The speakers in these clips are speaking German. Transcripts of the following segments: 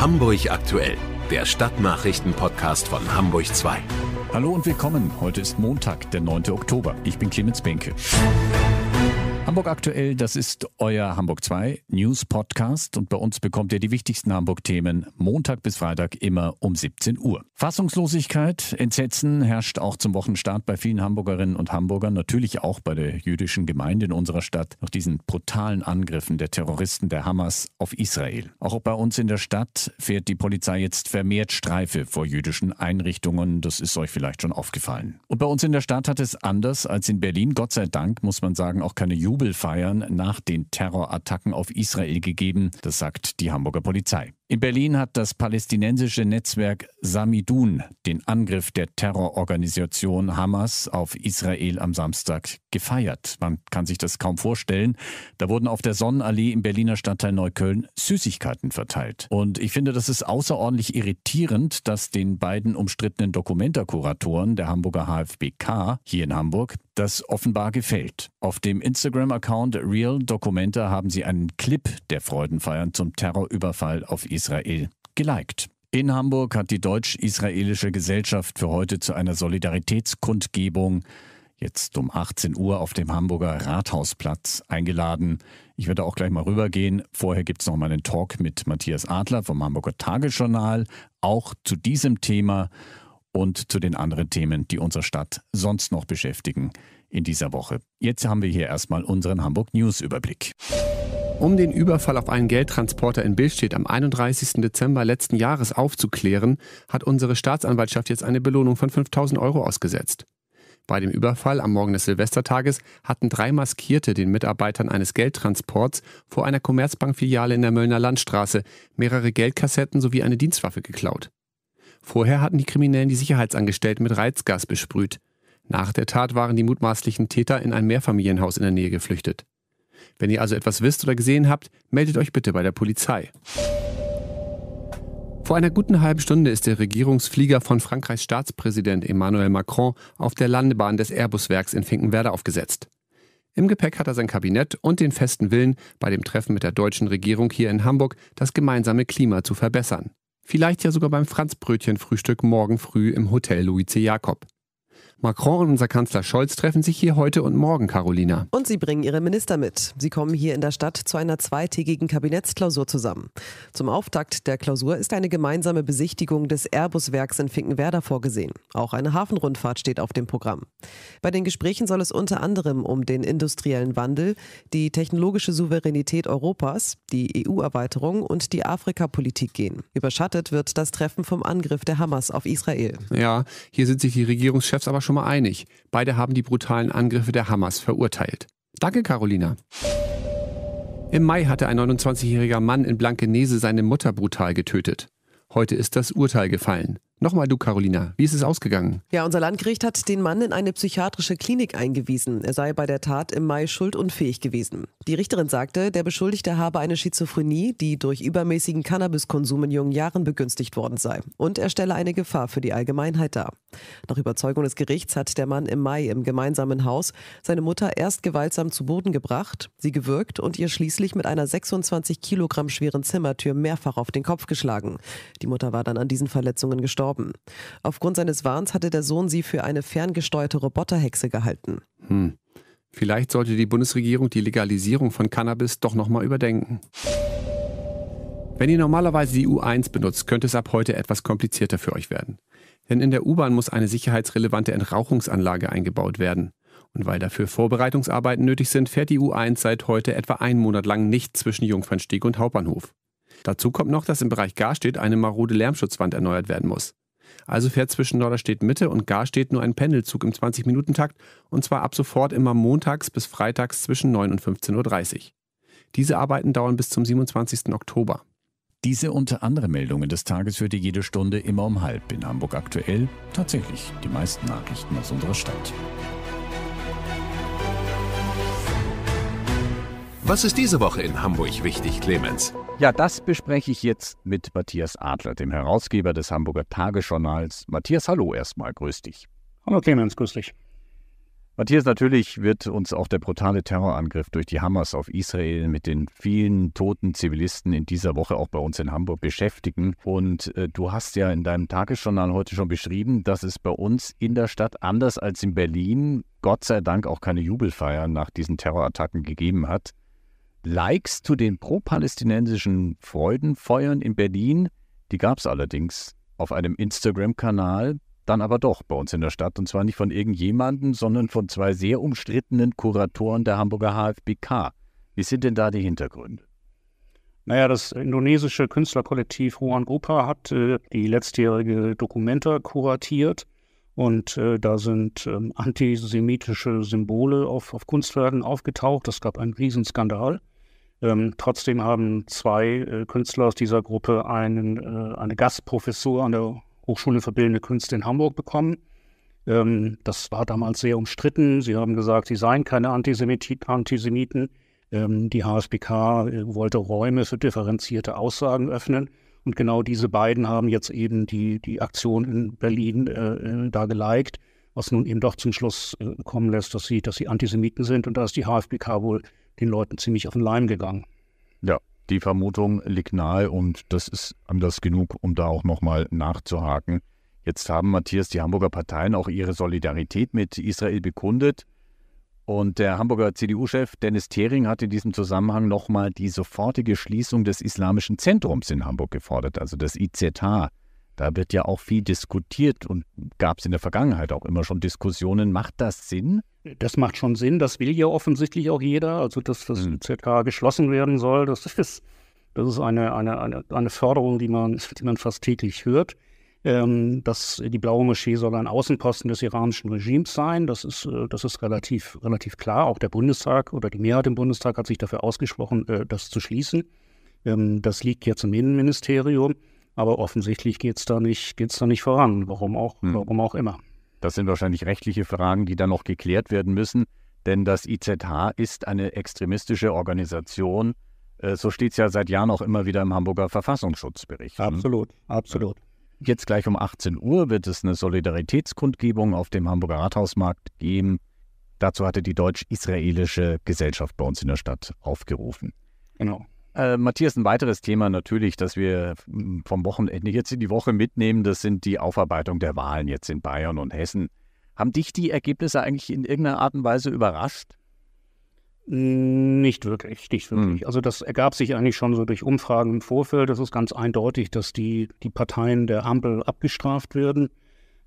Hamburg aktuell, der Stadtnachrichten-Podcast von Hamburg 2. Hallo und willkommen. Heute ist Montag, der 9. Oktober. Ich bin Clemens Benke. Hamburg aktuell, das ist euer Hamburg 2 News Podcast und bei uns bekommt ihr die wichtigsten Hamburg-Themen Montag bis Freitag immer um 17 Uhr. Fassungslosigkeit, Entsetzen herrscht auch zum Wochenstart bei vielen Hamburgerinnen und Hamburgern, natürlich auch bei der jüdischen Gemeinde in unserer Stadt, nach diesen brutalen Angriffen der Terroristen der Hamas auf Israel. Auch bei uns in der Stadt fährt die Polizei jetzt vermehrt Streife vor jüdischen Einrichtungen, das ist euch vielleicht schon aufgefallen. Und bei uns in der Stadt hat es anders als in Berlin, Gott sei Dank, muss man sagen, auch keine Jugend Jubelfeiern nach den Terrorattacken auf Israel gegeben. Das sagt die Hamburger Polizei. In Berlin hat das palästinensische Netzwerk Samidun den Angriff der Terrororganisation Hamas auf Israel am Samstag gefeiert. Man kann sich das kaum vorstellen. Da wurden auf der Sonnenallee im Berliner Stadtteil Neukölln Süßigkeiten verteilt. Und ich finde, das ist außerordentlich irritierend, dass den beiden umstrittenen Dokumentarkuratoren der Hamburger HFBK hier in Hamburg das offenbar gefällt. Auf dem Instagram-Account Real Documenta haben sie einen Clip der Freudenfeiern zum Terrorüberfall auf Israel Israel geliked. In Hamburg hat die Deutsch-Israelische Gesellschaft für heute zu einer Solidaritätskundgebung jetzt um 18 Uhr auf dem Hamburger Rathausplatz eingeladen. Ich werde auch gleich mal rübergehen. Vorher gibt es noch mal einen Talk mit Matthias Adler vom Hamburger Tagesjournal, auch zu diesem Thema und zu den anderen Themen, die unsere Stadt sonst noch beschäftigen in dieser Woche. Jetzt haben wir hier erstmal unseren Hamburg News Überblick. Um den Überfall auf einen Geldtransporter in Billstedt am 31. Dezember letzten Jahres aufzuklären, hat unsere Staatsanwaltschaft jetzt eine Belohnung von 5000 Euro ausgesetzt. Bei dem Überfall am Morgen des Silvestertages hatten drei Maskierte den Mitarbeitern eines Geldtransports vor einer Commerzbankfiliale in der Möllner Landstraße mehrere Geldkassetten sowie eine Dienstwaffe geklaut. Vorher hatten die Kriminellen die Sicherheitsangestellten mit Reizgas besprüht. Nach der Tat waren die mutmaßlichen Täter in ein Mehrfamilienhaus in der Nähe geflüchtet. Wenn ihr also etwas wisst oder gesehen habt, meldet euch bitte bei der Polizei. Vor einer guten halben Stunde ist der Regierungsflieger von Frankreichs Staatspräsident Emmanuel Macron auf der Landebahn des Airbus-Werks in Finkenwerder aufgesetzt. Im Gepäck hat er sein Kabinett und den festen Willen, bei dem Treffen mit der deutschen Regierung hier in Hamburg das gemeinsame Klima zu verbessern. Vielleicht ja sogar beim Franzbrötchenfrühstück morgen früh im Hotel Luize Jakob. Macron und unser Kanzler Scholz treffen sich hier heute und morgen, Carolina. Und sie bringen ihre Minister mit. Sie kommen hier in der Stadt zu einer zweitägigen Kabinettsklausur zusammen. Zum Auftakt der Klausur ist eine gemeinsame Besichtigung des Airbus-Werks in Finkenwerder vorgesehen. Auch eine Hafenrundfahrt steht auf dem Programm. Bei den Gesprächen soll es unter anderem um den industriellen Wandel, die technologische Souveränität Europas, die EU-Erweiterung und die Afrikapolitik gehen. Überschattet wird das Treffen vom Angriff der Hamas auf Israel. Ja, hier sind sich die Regierungschefs aber schon schon mal einig. Beide haben die brutalen Angriffe der Hamas verurteilt. Danke, Carolina. Im Mai hatte ein 29-jähriger Mann in Blankenese seine Mutter brutal getötet. Heute ist das Urteil gefallen. Nochmal du, Carolina, wie ist es ausgegangen? Ja, unser Landgericht hat den Mann in eine psychiatrische Klinik eingewiesen. Er sei bei der Tat im Mai schuldunfähig gewesen. Die Richterin sagte, der Beschuldigte habe eine Schizophrenie, die durch übermäßigen Cannabiskonsum in jungen Jahren begünstigt worden sei. Und er stelle eine Gefahr für die Allgemeinheit dar. Nach Überzeugung des Gerichts hat der Mann im Mai im gemeinsamen Haus seine Mutter erst gewaltsam zu Boden gebracht, sie gewürgt und ihr schließlich mit einer 26 Kilogramm schweren Zimmertür mehrfach auf den Kopf geschlagen. Die Mutter war dann an diesen Verletzungen gestorben gestorben. Aufgrund seines Wahns hatte der Sohn sie für eine ferngesteuerte Roboterhexe gehalten. Hm. Vielleicht sollte die Bundesregierung die Legalisierung von Cannabis doch nochmal überdenken. Wenn ihr normalerweise die U1 benutzt, könnte es ab heute etwas komplizierter für euch werden. Denn in der U-Bahn muss eine sicherheitsrelevante Entrauchungsanlage eingebaut werden. Und weil dafür Vorbereitungsarbeiten nötig sind, fährt die U1 seit heute etwa einen Monat lang nicht zwischen Jungfernstieg und Hauptbahnhof. Dazu kommt noch, dass im Bereich Garstedt eine marode Lärmschutzwand erneuert werden muss. Also fährt zwischen Norderstedt Mitte und Garstedt nur ein Pendelzug im 20-Minuten-Takt und zwar ab sofort immer montags bis freitags zwischen 9 und 15.30 Uhr. Diese Arbeiten dauern bis zum 27. Oktober. Diese unter andere Meldungen des Tages hört ihr jede Stunde immer um halb in Hamburg aktuell. Tatsächlich die meisten Nachrichten aus unserer Stadt. Was ist diese Woche in Hamburg wichtig, Clemens? Ja, das bespreche ich jetzt mit Matthias Adler, dem Herausgeber des Hamburger Tagesjournals. Matthias, hallo erstmal, grüß dich. Hallo Clemens, grüß dich. Matthias, natürlich wird uns auch der brutale Terrorangriff durch die Hamas auf Israel mit den vielen toten Zivilisten in dieser Woche auch bei uns in Hamburg beschäftigen. Und äh, du hast ja in deinem Tagesjournal heute schon beschrieben, dass es bei uns in der Stadt anders als in Berlin Gott sei Dank auch keine Jubelfeiern nach diesen Terrorattacken gegeben hat. Likes zu den pro-palästinensischen Freudenfeuern in Berlin, die gab es allerdings auf einem Instagram-Kanal, dann aber doch bei uns in der Stadt. Und zwar nicht von irgendjemandem, sondern von zwei sehr umstrittenen Kuratoren der Hamburger HFBK. Wie sind denn da die Hintergründe? Naja, das indonesische Künstlerkollektiv Juan Grupa hat äh, die letztjährige Dokumenta kuratiert. Und äh, da sind ähm, antisemitische Symbole auf, auf Kunstwerken aufgetaucht. Es gab einen Riesenskandal. Ähm, trotzdem haben zwei äh, Künstler aus dieser Gruppe einen, äh, eine Gastprofessur an der Hochschule für Bildende Künste in Hamburg bekommen. Ähm, das war damals sehr umstritten. Sie haben gesagt, sie seien keine Antisemiti Antisemiten. Ähm, die HSBK äh, wollte Räume für differenzierte Aussagen öffnen. Und genau diese beiden haben jetzt eben die, die Aktion in Berlin äh, äh, da geliked was nun eben doch zum Schluss äh, kommen lässt, dass sie, dass sie Antisemiten sind. Und da ist die HFBK wohl den Leuten ziemlich auf den Leim gegangen. Ja, die Vermutung liegt nahe und das ist anders genug, um da auch nochmal nachzuhaken. Jetzt haben Matthias die Hamburger Parteien auch ihre Solidarität mit Israel bekundet. Und der Hamburger CDU-Chef Dennis Thering hat in diesem Zusammenhang nochmal die sofortige Schließung des Islamischen Zentrums in Hamburg gefordert, also des IZH. Da wird ja auch viel diskutiert und gab es in der Vergangenheit auch immer schon Diskussionen. Macht das Sinn? Das macht schon Sinn. Das will ja offensichtlich auch jeder. Also, dass das mhm. ZK geschlossen werden soll, das ist, das ist eine, eine, eine, eine Förderung, die man, die man fast täglich hört. Ähm, dass die Blaue Moschee soll ein Außenposten des iranischen Regimes sein. Das ist, äh, das ist relativ, relativ klar. Auch der Bundestag oder die Mehrheit im Bundestag hat sich dafür ausgesprochen, äh, das zu schließen. Ähm, das liegt jetzt im Innenministerium. Aber offensichtlich geht es da, nicht, da nicht voran, warum auch, hm. warum auch immer. Das sind wahrscheinlich rechtliche Fragen, die dann noch geklärt werden müssen, denn das IZH ist eine extremistische Organisation. Äh, so steht es ja seit Jahren auch immer wieder im Hamburger Verfassungsschutzbericht. Hm? Absolut, absolut. Jetzt gleich um 18 Uhr wird es eine Solidaritätskundgebung auf dem Hamburger Rathausmarkt geben. Dazu hatte die deutsch-israelische Gesellschaft bei uns in der Stadt aufgerufen. Genau. Äh, Matthias, ein weiteres Thema natürlich, das wir vom Wochenende jetzt in die Woche mitnehmen, das sind die Aufarbeitung der Wahlen jetzt in Bayern und Hessen. Haben dich die Ergebnisse eigentlich in irgendeiner Art und Weise überrascht? Hm, nicht wirklich, nicht hm. wirklich. Mhm. Also das ergab sich eigentlich schon so durch Umfragen im Vorfeld. Das ist ganz eindeutig, dass die, die Parteien der Ampel abgestraft werden.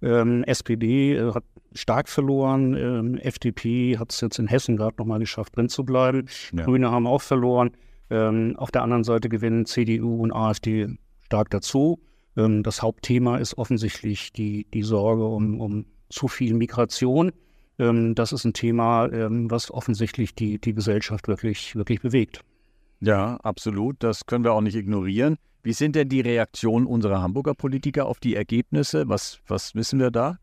Ähm, SPD äh, hat stark verloren, ähm, FDP hat es jetzt in Hessen gerade nochmal geschafft, drin zu bleiben. Ja. Grüne haben auch verloren. Ähm, auf der anderen Seite gewinnen CDU und AfD stark dazu. Ähm, das Hauptthema ist offensichtlich die, die Sorge um, um zu viel Migration. Ähm, das ist ein Thema, ähm, was offensichtlich die, die Gesellschaft wirklich, wirklich bewegt. Ja, absolut. Das können wir auch nicht ignorieren. Wie sind denn die Reaktionen unserer Hamburger Politiker auf die Ergebnisse? Was, was wissen wir da?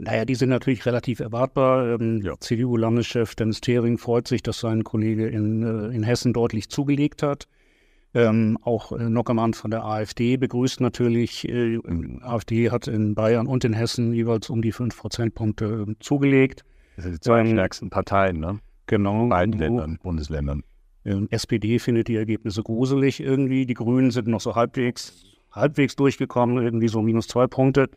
Naja, die sind natürlich relativ erwartbar. Ähm, ja. CDU-Landeschef Dennis Thering freut sich, dass sein Kollege in, äh, in Hessen deutlich zugelegt hat. Ähm, auch äh, Nockermann von der AfD begrüßt natürlich, äh, mhm. AfD hat in Bayern und in Hessen jeweils um die 5 Prozentpunkte äh, zugelegt. Das sind die zwei ähm, stärksten Parteien, ne? Genau. In beiden Ländern, Bundesländern. Ähm, SPD findet die Ergebnisse gruselig irgendwie. Die Grünen sind noch so halbwegs, halbwegs durchgekommen, irgendwie so minus zwei Punkte.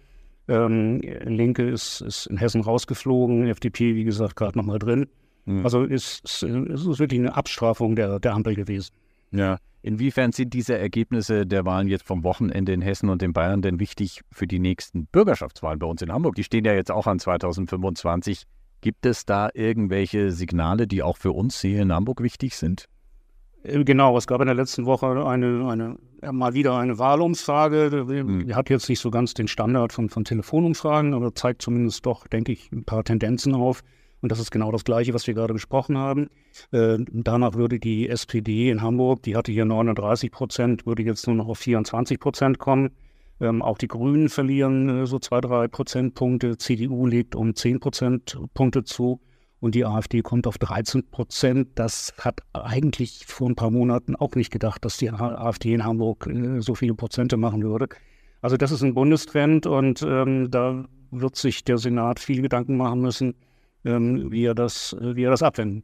Ähm, Linke ist, ist in Hessen rausgeflogen, FDP, wie gesagt, gerade nochmal drin. Mhm. Also es ist, ist, ist, wirklich eine Abstrafung der, der Ampel gewesen. Ja. Inwiefern sind diese Ergebnisse der Wahlen jetzt vom Wochenende in Hessen und in Bayern denn wichtig für die nächsten Bürgerschaftswahlen bei uns in Hamburg? Die stehen ja jetzt auch an 2025. Gibt es da irgendwelche Signale, die auch für uns hier in Hamburg wichtig sind? Äh, genau, es gab in der letzten Woche eine, eine mal wieder eine Wahlumfrage. Mhm. Die hat jetzt nicht so ganz den Standard von, von Telefonumfragen, aber zeigt zumindest doch, denke ich, ein paar Tendenzen auf. Und das ist genau das Gleiche, was wir gerade besprochen haben. Äh, danach würde die SPD in Hamburg, die hatte hier 39 Prozent, würde jetzt nur noch auf 24 Prozent kommen. Ähm, auch die Grünen verlieren äh, so zwei, drei Prozentpunkte. CDU legt um 10 Prozentpunkte zu und die AfD kommt auf 13 Prozent. Das hat eigentlich vor ein paar Monaten auch nicht gedacht, dass die AfD in Hamburg äh, so viele Prozente machen würde. Also das ist ein Bundestrend und ähm, da wird sich der Senat viel Gedanken machen müssen, ähm, wie, er das, wie er das abwenden.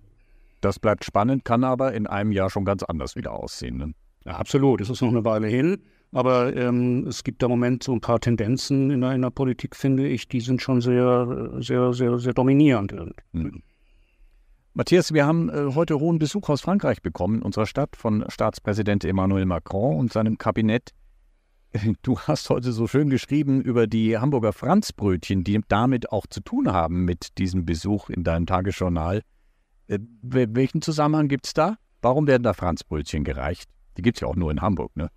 Das bleibt spannend, kann aber in einem Jahr schon ganz anders wieder aussehen. Ne? Ja, absolut, es ist noch eine Weile hin. Aber ähm, es gibt da im Moment so ein paar Tendenzen in der, in der, Politik, finde ich, die sind schon sehr, sehr, sehr, sehr dominierend. Mhm. Matthias, wir haben äh, heute hohen Besuch aus Frankreich bekommen unserer Stadt von Staatspräsident Emmanuel Macron und seinem Kabinett. Du hast heute so schön geschrieben über die Hamburger Franzbrötchen, die damit auch zu tun haben mit diesem Besuch in deinem Tagesjournal. Äh, welchen Zusammenhang gibt es da? Warum werden da Franzbrötchen gereicht? Die gibt es ja auch nur in Hamburg, ne?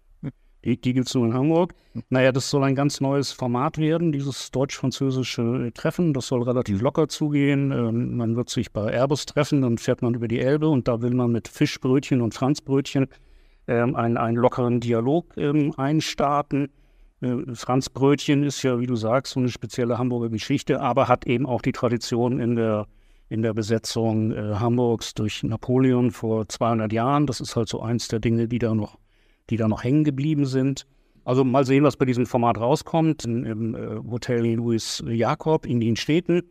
die gibt es nur in Hamburg. Naja, das soll ein ganz neues Format werden, dieses deutsch-französische Treffen. Das soll relativ locker zugehen. Ähm, man wird sich bei Airbus treffen, dann fährt man über die Elbe und da will man mit Fischbrötchen und Franzbrötchen ähm, einen, einen, lockeren Dialog ähm, einstarten. Äh, Franzbrötchen ist ja, wie du sagst, so eine spezielle Hamburger Geschichte, aber hat eben auch die Tradition in der in der Besetzung äh, Hamburgs durch Napoleon vor 200 Jahren. Das ist halt so eins der Dinge, die da noch die da noch hängen geblieben sind. Also mal sehen, was bei diesem Format rauskommt im äh, Hotel Louis Jakob in den Städten.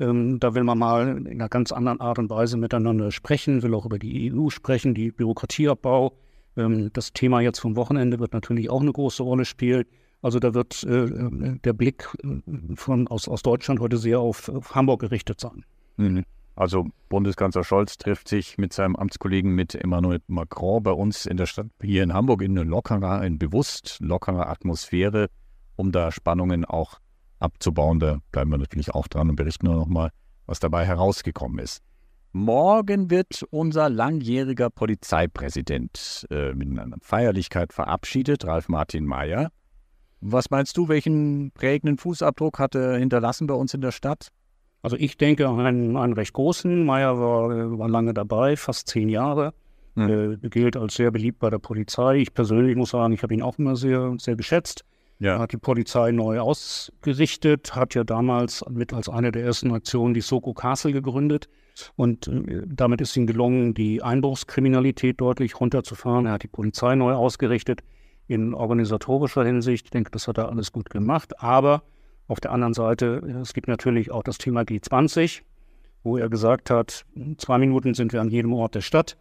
Ähm, da will man mal in einer ganz anderen Art und Weise miteinander sprechen, will auch über die EU sprechen, die Bürokratieabbau. Ähm, das Thema jetzt vom Wochenende wird natürlich auch eine große Rolle spielen. Also da wird äh, äh der Blick äh, von, aus, aus Deutschland heute sehr auf, auf Hamburg gerichtet sein. Mhm. Also Bundeskanzler Scholz trifft sich mit seinem Amtskollegen mit Emmanuel Macron bei uns in der Stadt hier in Hamburg in eine lockere, in bewusst lockerer Atmosphäre, um da Spannungen auch abzubauen. Da bleiben wir natürlich auch dran und berichten nur nochmal, was dabei herausgekommen ist. Morgen wird unser langjähriger Polizeipräsident äh, mit einer Feierlichkeit verabschiedet, Ralf Martin Mayer. Was meinst du, welchen prägenden Fußabdruck hat er hinterlassen bei uns in der Stadt? Also ich denke einen, einen recht großen. Meyer war, war lange dabei, fast zehn Jahre. Mhm. Äh, gilt als sehr beliebt bei der Polizei. Ich persönlich muss sagen, ich habe ihn auch immer sehr, sehr geschätzt. Ja. Hat die Polizei neu ausgerichtet, hat ja damals mit als eine der ersten Aktionen die Soko Castle gegründet. Und äh, damit ist ihm gelungen, die Einbruchskriminalität deutlich runterzufahren. Er hat die Polizei neu ausgerichtet in organisatorischer Hinsicht. Ich denke, das hat er alles gut gemacht. Aber auf der anderen Seite, äh, es gibt natürlich auch das Thema G20, wo er gesagt hat, zwei Minuten sind wir an jedem Ort der Stadt.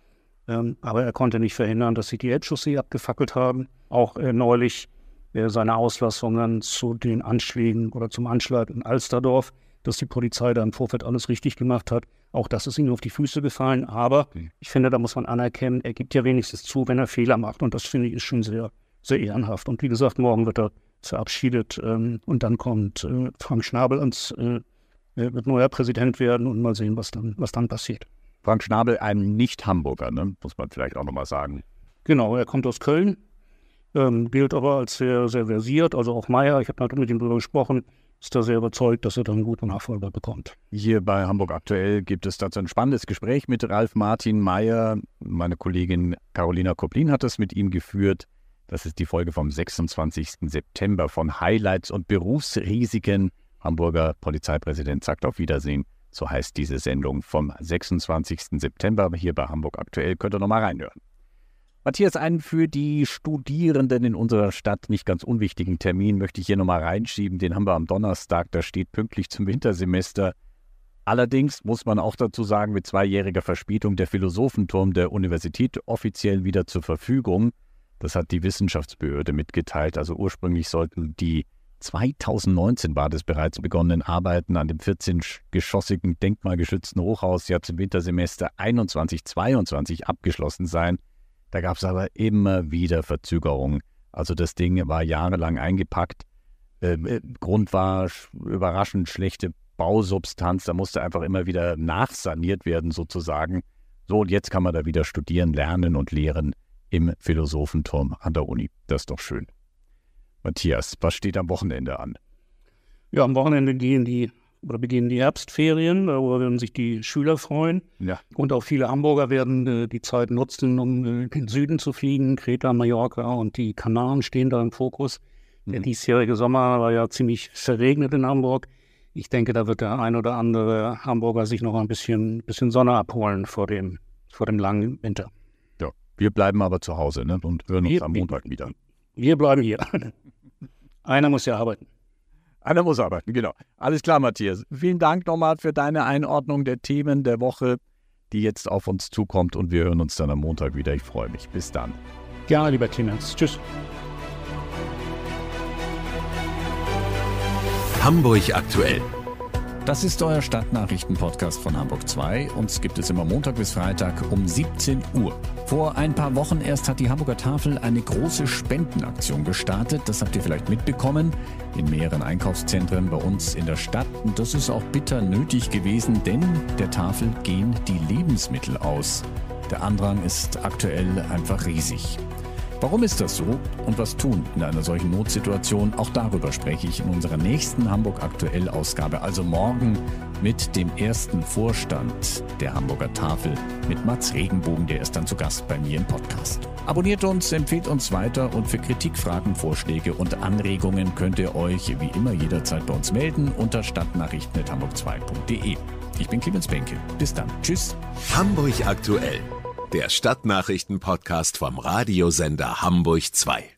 Ähm, aber er konnte nicht verhindern, dass sie die Elbchaussee abgefackelt haben. Auch äh, neulich äh, seine Auslassungen zu den Anschlägen oder zum Anschlag in Alsterdorf, dass die Polizei da im Vorfeld alles richtig gemacht hat. Auch das ist ihm auf die Füße gefallen. Aber ich finde, da muss man anerkennen, er gibt ja wenigstens zu, wenn er Fehler macht. Und das finde ich ist schon sehr, sehr ehrenhaft. Und wie gesagt, morgen wird er verabschiedet. Ähm, und dann kommt äh, Frank Schnabel ans, äh, äh, wird neuer Präsident werden und mal sehen, was dann, was dann passiert. Frank Schnabel, ein Nicht-Hamburger, ne? muss man vielleicht auch nochmal sagen. Genau, er kommt aus Köln, ähm, gilt aber als sehr, sehr versiert, also auch Meyer, ich habe halt mit ihm darüber gesprochen, ist da sehr überzeugt, dass er dann einen guten Nachfolger bekommt. Hier bei Hamburg Aktuell gibt es dazu ein spannendes Gespräch mit Ralf Martin Meyer. Meine Kollegin Carolina Koplin hat es mit ihm geführt. Das ist die Folge vom 26. September von Highlights und Berufsrisiken. Hamburger Polizeipräsident sagt auf Wiedersehen. So heißt diese Sendung vom 26. September hier bei Hamburg aktuell. Könnt ihr nochmal reinhören. Matthias, einen für die Studierenden in unserer Stadt nicht ganz unwichtigen Termin möchte ich hier nochmal reinschieben. Den haben wir am Donnerstag, da steht pünktlich zum Wintersemester. Allerdings muss man auch dazu sagen, mit zweijähriger Verspätung der Philosophenturm der Universität offiziell wieder zur Verfügung. Das hat die Wissenschaftsbehörde mitgeteilt. Also ursprünglich sollten die 2019 war das bereits begonnenen Arbeiten an dem 14-geschossigen denkmalgeschützten Hochhaus ja zum Wintersemester 21-22 abgeschlossen sein. Da gab es aber immer wieder Verzögerungen. Also das Ding war jahrelang eingepackt. Ähm, äh, Grund war überraschend schlechte Bausubstanz. Da musste einfach immer wieder nachsaniert werden sozusagen. So, und jetzt kann man da wieder studieren, lernen und lehren im Philosophenturm an der Uni. Das ist doch schön. Matthias, was steht am Wochenende an? Ja, am Wochenende gehen die oder beginnen die Herbstferien, äh, wo werden sich die Schüler freuen. Ja. Und auch viele Hamburger werden äh, die Zeit nutzen, um äh, in den Süden zu fliegen. Kreta, Mallorca und die Kanaren stehen da im Fokus. Der mhm. diesjährige Sommer war ja ziemlich verregnet in Hamburg. Ich denke, da wird der ein oder andere Hamburger sich noch ein bisschen, bisschen Sonne abholen vor dem, vor dem langen Winter. Wir bleiben aber zu Hause ne? und hören wir, uns am Montag wieder. Wir bleiben hier. Einer muss ja arbeiten. Einer muss arbeiten, genau. Alles klar, Matthias. Vielen Dank nochmal für deine Einordnung der Themen der Woche, die jetzt auf uns zukommt. Und wir hören uns dann am Montag wieder. Ich freue mich. Bis dann. Gerne, lieber Clemens. Tschüss. Hamburg aktuell das ist euer Stadtnachrichten-Podcast von Hamburg 2. Uns gibt es immer Montag bis Freitag um 17 Uhr. Vor ein paar Wochen erst hat die Hamburger Tafel eine große Spendenaktion gestartet. Das habt ihr vielleicht mitbekommen. In mehreren Einkaufszentren bei uns in der Stadt. Und das ist auch bitter nötig gewesen, denn der Tafel gehen die Lebensmittel aus. Der Andrang ist aktuell einfach riesig. Warum ist das so und was tun in einer solchen Notsituation? Auch darüber spreche ich in unserer nächsten Hamburg Aktuell Ausgabe, also morgen mit dem ersten Vorstand der Hamburger Tafel, mit Mats Regenbogen, der ist dann zu Gast bei mir im Podcast. Abonniert uns, empfehlt uns weiter und für Kritik, Fragen, Vorschläge und Anregungen könnt ihr euch wie immer jederzeit bei uns melden unter stadtnachrichten.hamburg2.de. Ich bin Clemens Benke. Bis dann. Tschüss. Hamburg aktuell der Stadtnachrichten-Podcast vom Radiosender Hamburg 2.